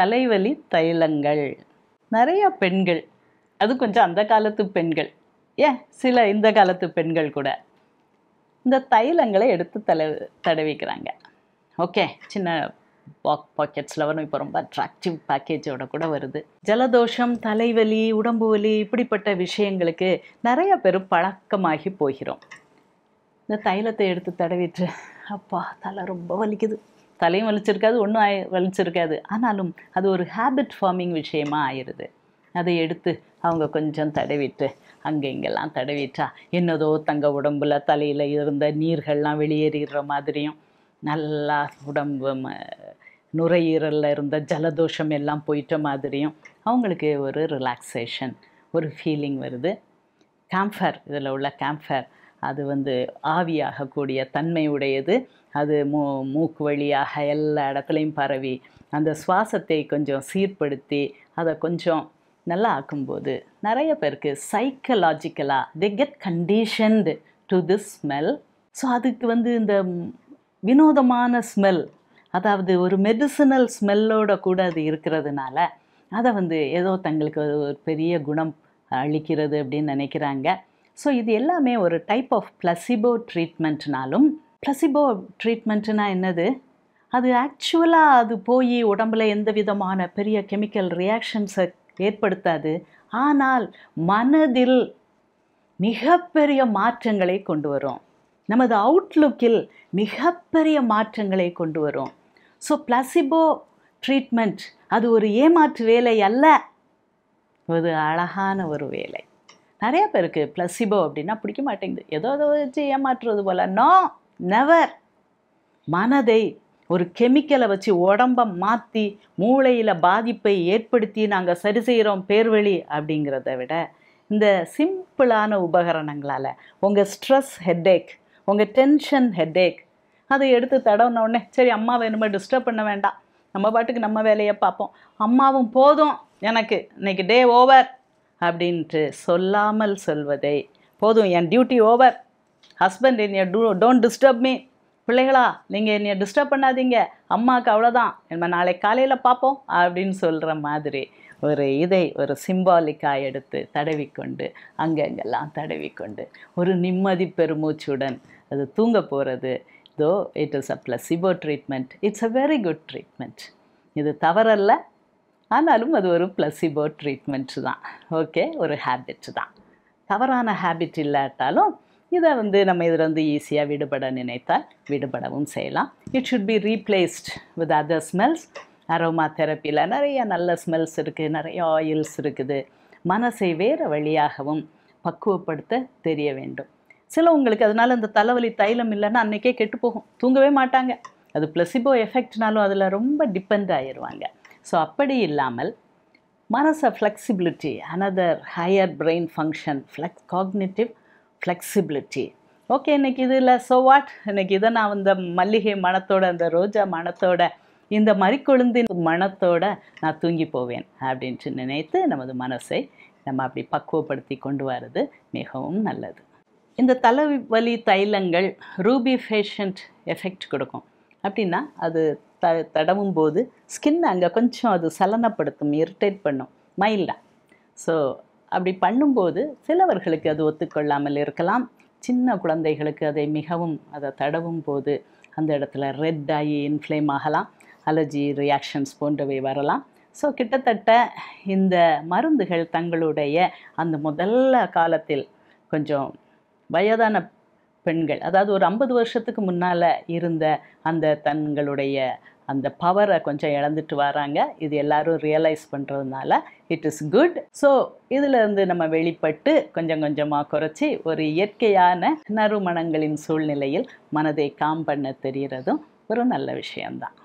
தலைவலி தைலங்கள் நிறைய பெண்கள் அது கொஞ்சம் அந்த காலத்து பெண்கள் ஏன் சில இந்த காலத்து பெண்கள் கூட இந்த தைலங்களை எடுத்து தலை தடவிக்கிறாங்க ஓகே சின்ன பாக் பாக்கெட்ஸில் வரும் இப்போ ரொம்ப அட்ராக்டிவ் பேக்கேஜோட கூட வருது ஜலதோஷம் தலைவலி உடம்பு வலி இப்படிப்பட்ட விஷயங்களுக்கு நிறைய பேர் பழக்கமாகி போகிறோம் இந்த தைலத்தை எடுத்து தடவிட்டு அப்பா தலை ரொம்ப வலிக்குது தலையும் வலிச்சிருக்காது ஒன்றும் ஆய் வலிச்சிருக்காது ஆனாலும் அது ஒரு ஹேபிட் ஃபார்மிங் விஷயமாக ஆயிடுது அதை எடுத்து அவங்க கொஞ்சம் தடவிட்டு அங்கே இங்கெல்லாம் தடவிட்டா என்னதோ தங்க உடம்புல தலையில் இருந்த நீர்கள்லாம் வெளியேறிடுற மாதிரியும் நல்லா உடம்பு நுரையீரலில் இருந்த ஜலதோஷம் எல்லாம் போயிட்ட மாதிரியும் அவங்களுக்கு ஒரு ரிலாக்ஸேஷன் ஒரு ஃபீலிங் வருது கேம்ஃபர் இதில் உள்ள கேம்ஃபர் அது வந்து ஆவியாகக்கூடிய தன்மை உடையது அது மூ மூக்கு வழியாக எல்லா இடத்துலையும் பரவி அந்த சுவாசத்தை கொஞ்சம் சீர்படுத்தி அதை கொஞ்சம் நல்லா ஆக்கும்போது நிறைய பேருக்கு சைக்கலாஜிக்கலாக they get conditioned to the smell so அதுக்கு வந்து இந்த வினோதமான ஸ்மெல் அதாவது ஒரு மெடிசினல் ஸ்மெல்லோட கூட அது இருக்கிறதுனால அதை வந்து ஏதோ தங்களுக்கு ஒரு பெரிய குணம் அளிக்கிறது அப்படின்னு நினைக்கிறாங்க ஸோ இது எல்லாமே ஒரு டைப் ஆஃப் பிளசிபோ ட்ரீட்மெண்ட்னாலும் பிளசிபோ ட்ரீட்மெண்ட்டுனால் என்னது அது ஆக்சுவலாக அது போய் உடம்புல எந்த விதமான பெரிய கெமிக்கல் ரியாக்ஷன்ஸை ஏற்படுத்தாது ஆனால் மனதில் மிகப்பெரிய மாற்றங்களை கொண்டு வரும் நமது அவுட்லுக்கில் மிகப்பெரிய மாற்றங்களை கொண்டு வரும் ஸோ பிளசிபோ ட்ரீட்மெண்ட் அது ஒரு ஏமாற்று வேலை அல்ல ஒரு அழகான ஒரு வேலை நிறைய பேருக்கு பிளசிபோ அப்படின்னா பிடிக்க மாட்டேங்குது ஏதோ ஏதோ வச்சு ஏமாற்றுறது போல் நோ நெவர் மனதை ஒரு கெமிக்கலை வச்சு உடம்பை மாற்றி மூளையில் பாதிப்பை ஏற்படுத்தி நாங்கள் சரி செய்கிறோம் பேர்வழி அப்படிங்கிறத விட இந்த சிம்பிளான உபகரணங்களால் உங்கள் ஸ்ட்ரெஸ் ஹெட்டேக் உங்கள் டென்ஷன் ஹெட்டேக் அதை எடுத்து தடவுனோடனே சரி அம்மா வேணுமே டிஸ்டர்ப் பண்ண வேண்டாம் நம்ம பாட்டுக்கு நம்ம வேலையை பார்ப்போம் அம்மாவும் போதும் எனக்கு இன்னைக்கு டே ஓவர் அப்படின்ட்டு சொல்லாமல் சொல்வதை போதும் என் டியூட்டி ஓவர் ஹஸ்பண்ட் என்னை டூ டோன்ட் டிஸ்டர்ப் மீ பிள்ளைகளா நீங்கள் என்னையை டிஸ்டர்ப் பண்ணாதீங்க அம்மாவுக்கு அவ்வளோதான் நம்ம நாளைக்கு காலையில் பார்ப்போம் அப்படின்னு சொல்கிற மாதிரி ஒரு இதை ஒரு சிம்பாலிக்காக எடுத்து தடவிக்கொண்டு அங்கங்கெல்லாம் தடவிக்கொண்டு ஒரு நிம்மதி பெருமூச்சுடன் அது தூங்க போகிறது தோ இட் இஸ் அ சிபோ treatment it's a very good treatment இது தவறல்ல ஆனாலும் அது ஒரு பிளஸிபோ ட்ரீட்மெண்ட்டு தான் ஓகே ஒரு ஹேபிட் தான் தவறான ஹேபிட் இல்லாட்டாலும் இதை வந்து நம்ம இதில் வந்து ஈஸியாக விடுபட நினைத்தால் விடுபடவும் செய்யலாம் it should be replaced with other smells aroma தெரப்பியில் நிறைய நல்ல ஸ்மெல்ஸ் இருக்குது நிறைய ஆயில்ஸ் இருக்குது மனசை வேறு வழியாகவும் பக்குவப்படுத்த தெரிய வேண்டும் சில உங்களுக்கு அதனால் இந்த தலைவலி தைலம் இல்லைன்னா அன்றைக்கே கெட்டு போகும் தூங்கவே மாட்டாங்க அது பிளசிபோ எஃபெக்ட்னாலும் அதில் ரொம்ப டிபெண்ட் ஆயிடுவாங்க ஸோ அப்படி இல்லாமல் மனசை flexibility another higher brain function flex cognitive flexibility okay இன்றைக்கி இதில் ஸோ வாட் இன்றைக்கி இதை நான் இந்த மல்லிகை மனத்தோட அந்த ரோஜா மனத்தோட இந்த மறிக்கொழுந்தின் மனத்தோட நான் தூங்கி போவேன் அப்படின்ட்டு நினைத்து நமது மனசை நம்ம அப்படி பக்குவப்படுத்தி கொண்டு வர்றது மிகவும் நல்லது இந்த தலைவலி தைலங்கள் ரூபி ஃபேஷண்ட் எஃபெக்ட் கொடுக்கும் அப்படின்னா அது த தடவும் போது ஸ்கின் அங்கே கொஞ்சம் அது சலனப்படுத்தும் இரிட்டேட் பண்ணும் மைல்டாக ஸோ அப்படி பண்ணும்போது சிலவர்களுக்கு அது ஒத்துக்கொள்ளாமல் இருக்கலாம் சின்ன குழந்தைகளுக்கு அதை மிகவும் அதை தடவும் போது அந்த இடத்துல ரெட் ஆகி இன்ஃப்ளேம் ஆகலாம் அலர்ஜி ரியாக்ஷன்ஸ் போன்றவை வரலாம் ஸோ கிட்டத்தட்ட இந்த மருந்துகள் தங்களுடைய அந்த முதல்ல காலத்தில் கொஞ்சம் வயதான பெண்கள் அதாவது ஒரு ஐம்பது வருஷத்துக்கு முன்னால் இருந்த அந்த தங்களுடைய அந்த பவரை கொஞ்சம் இழந்துட்டு வராங்க இது எல்லாரும் ரியலைஸ் பண்ணுறதுனால இட் இஸ் குட் ஸோ இதிலிருந்து நம்ம வெளிப்பட்டு கொஞ்சம் கொஞ்சமாக குறைச்சி ஒரு இயற்கையான நறுமணங்களின் சூழ்நிலையில் மனதை காம் பண்ண தெரிகிறதும் ஒரு நல்ல விஷயம்தான்